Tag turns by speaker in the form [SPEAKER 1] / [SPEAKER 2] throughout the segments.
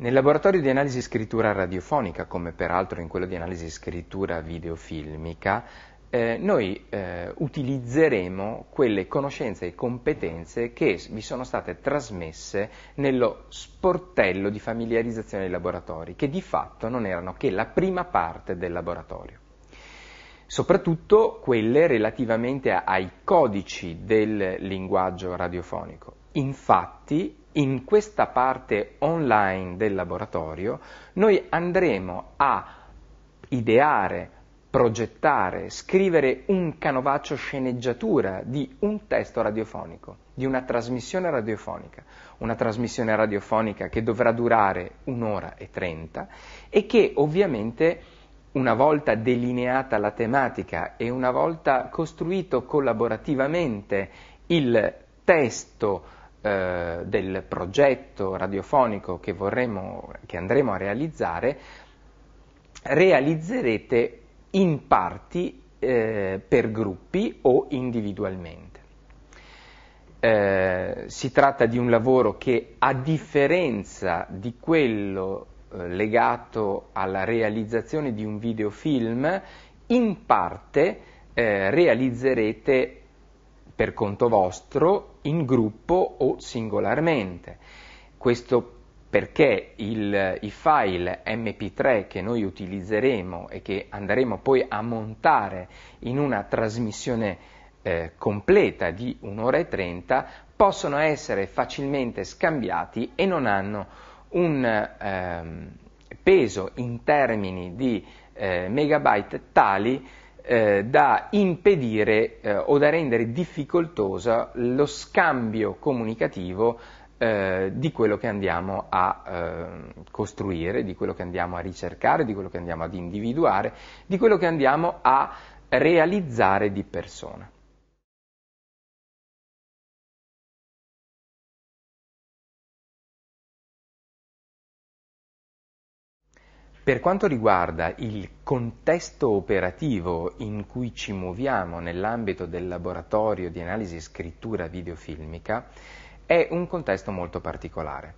[SPEAKER 1] Nel laboratorio di analisi scrittura radiofonica, come peraltro in quello di analisi scrittura videofilmica, eh, noi eh, utilizzeremo quelle conoscenze e competenze che vi sono state trasmesse nello sportello di familiarizzazione dei laboratori, che di fatto non erano che la prima parte del laboratorio soprattutto quelle relativamente ai codici del linguaggio radiofonico. Infatti in questa parte online del laboratorio noi andremo a ideare, progettare, scrivere un canovaccio sceneggiatura di un testo radiofonico, di una trasmissione radiofonica, una trasmissione radiofonica che dovrà durare un'ora e trenta e che ovviamente una volta delineata la tematica e una volta costruito collaborativamente il testo eh, del progetto radiofonico che, vorremmo, che andremo a realizzare, realizzerete in parti eh, per gruppi o individualmente. Eh, si tratta di un lavoro che a differenza di quello eh, legato alla realizzazione di un videofilm, in parte eh, realizzerete per conto vostro, in gruppo o singolarmente. Questo perché il, i file mp3 che noi utilizzeremo e che andremo poi a montare in una trasmissione eh, completa di un'ora e trenta possono essere facilmente scambiati e non hanno un eh, peso in termini di eh, megabyte tali eh, da impedire eh, o da rendere difficoltoso lo scambio comunicativo eh, di quello che andiamo a eh, costruire, di quello che andiamo a ricercare, di quello che andiamo ad individuare, di quello che andiamo a realizzare di persona. Per quanto riguarda il contesto operativo in cui ci muoviamo nell'ambito del laboratorio di analisi e scrittura videofilmica, è un contesto molto particolare.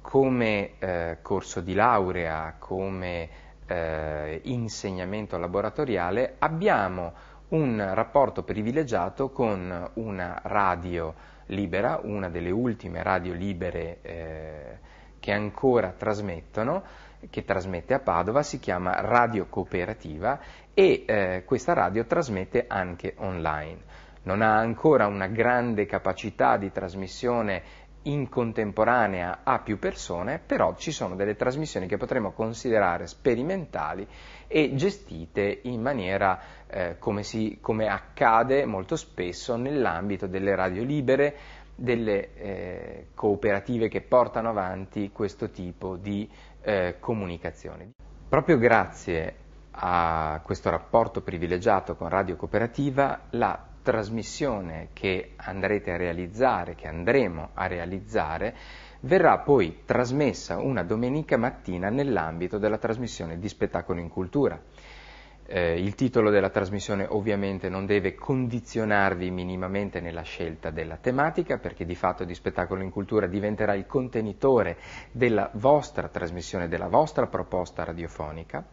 [SPEAKER 1] Come eh, corso di laurea, come eh, insegnamento laboratoriale, abbiamo un rapporto privilegiato con una radio libera, una delle ultime radio libere eh, che ancora trasmettono, che trasmette a Padova, si chiama Radio Cooperativa e eh, questa radio trasmette anche online non ha ancora una grande capacità di trasmissione in contemporanea a più persone, però ci sono delle trasmissioni che potremmo considerare sperimentali e gestite in maniera eh, come, si, come accade molto spesso nell'ambito delle radio libere, delle eh, cooperative che portano avanti questo tipo di eh, comunicazione. Proprio grazie a questo rapporto privilegiato con Radio Cooperativa, la trasmissione che andrete a realizzare, che andremo a realizzare, verrà poi trasmessa una domenica mattina nell'ambito della trasmissione di spettacolo in cultura. Eh, il titolo della trasmissione ovviamente non deve condizionarvi minimamente nella scelta della tematica, perché di fatto di spettacolo in cultura diventerà il contenitore della vostra trasmissione, della vostra proposta radiofonica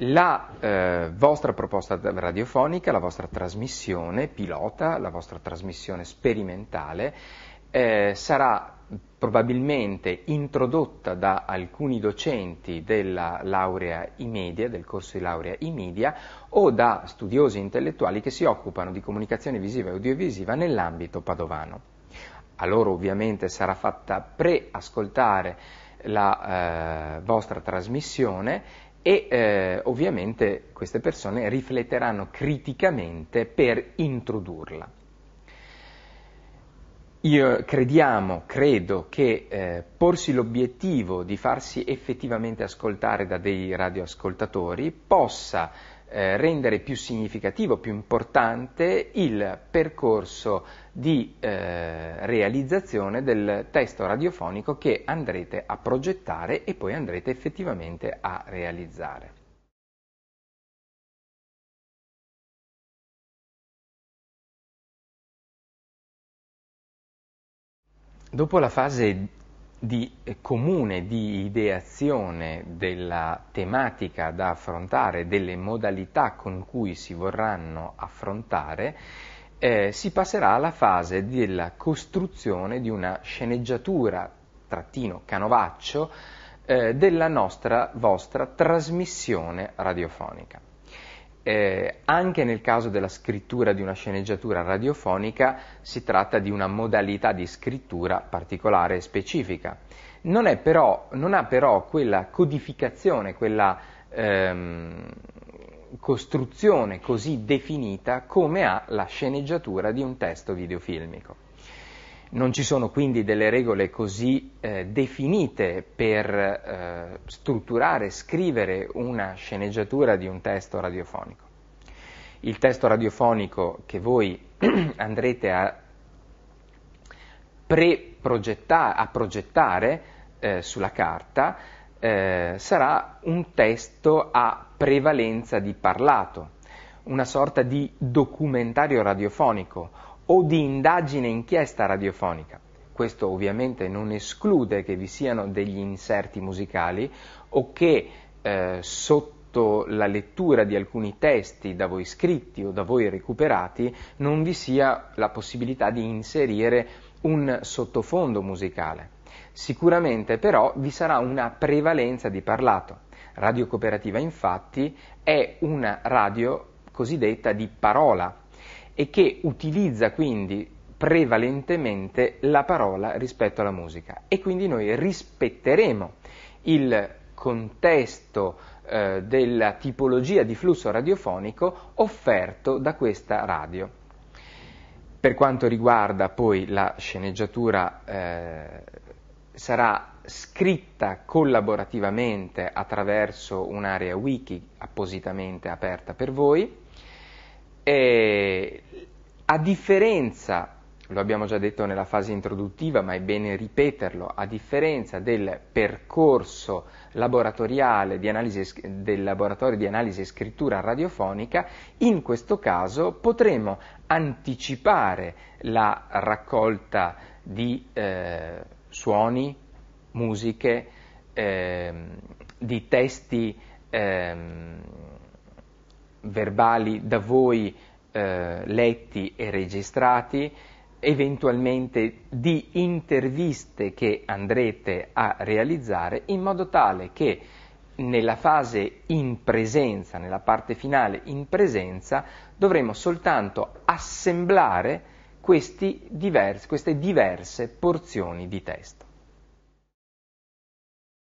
[SPEAKER 1] la eh, vostra proposta radiofonica, la vostra trasmissione pilota, la vostra trasmissione sperimentale eh, sarà probabilmente introdotta da alcuni docenti della laurea in media, del corso di laurea in media o da studiosi intellettuali che si occupano di comunicazione visiva e audiovisiva nell'ambito padovano. A loro ovviamente sarà fatta pre-ascoltare la eh, vostra trasmissione e eh, ovviamente queste persone rifletteranno criticamente per introdurla. Io crediamo, credo che eh, porsi l'obiettivo di farsi effettivamente ascoltare da dei radioascoltatori possa eh, rendere più significativo, più importante il percorso di eh, realizzazione del testo radiofonico che andrete a progettare e poi andrete effettivamente a realizzare. Dopo la fase di eh, comune di ideazione della tematica da affrontare, delle modalità con cui si vorranno affrontare, eh, si passerà alla fase della costruzione di una sceneggiatura, trattino canovaccio, eh, della nostra vostra trasmissione radiofonica eh, anche nel caso della scrittura di una sceneggiatura radiofonica si tratta di una modalità di scrittura particolare e specifica. Non, però, non ha però quella codificazione, quella ehm, costruzione così definita come ha la sceneggiatura di un testo videofilmico. Non ci sono quindi delle regole così eh, definite per eh, strutturare, scrivere una sceneggiatura di un testo radiofonico. Il testo radiofonico che voi andrete a, a progettare eh, sulla carta eh, sarà un testo a prevalenza di parlato, una sorta di documentario radiofonico o di indagine inchiesta radiofonica. Questo ovviamente non esclude che vi siano degli inserti musicali o che eh, sotto la lettura di alcuni testi da voi scritti o da voi recuperati non vi sia la possibilità di inserire un sottofondo musicale. Sicuramente però vi sarà una prevalenza di parlato. Radio Cooperativa infatti è una radio cosiddetta di parola, e che utilizza quindi prevalentemente la parola rispetto alla musica e quindi noi rispetteremo il contesto eh, della tipologia di flusso radiofonico offerto da questa radio. Per quanto riguarda poi la sceneggiatura eh, sarà scritta collaborativamente attraverso un'area wiki appositamente aperta per voi eh, a differenza, lo abbiamo già detto nella fase introduttiva, ma è bene ripeterlo, a differenza del percorso laboratoriale di analisi, del laboratorio di analisi e scrittura radiofonica, in questo caso potremo anticipare la raccolta di eh, suoni, musiche, eh, di testi. Eh, verbali da voi eh, letti e registrati, eventualmente di interviste che andrete a realizzare in modo tale che nella fase in presenza, nella parte finale in presenza, dovremo soltanto assemblare diversi, queste diverse porzioni di test.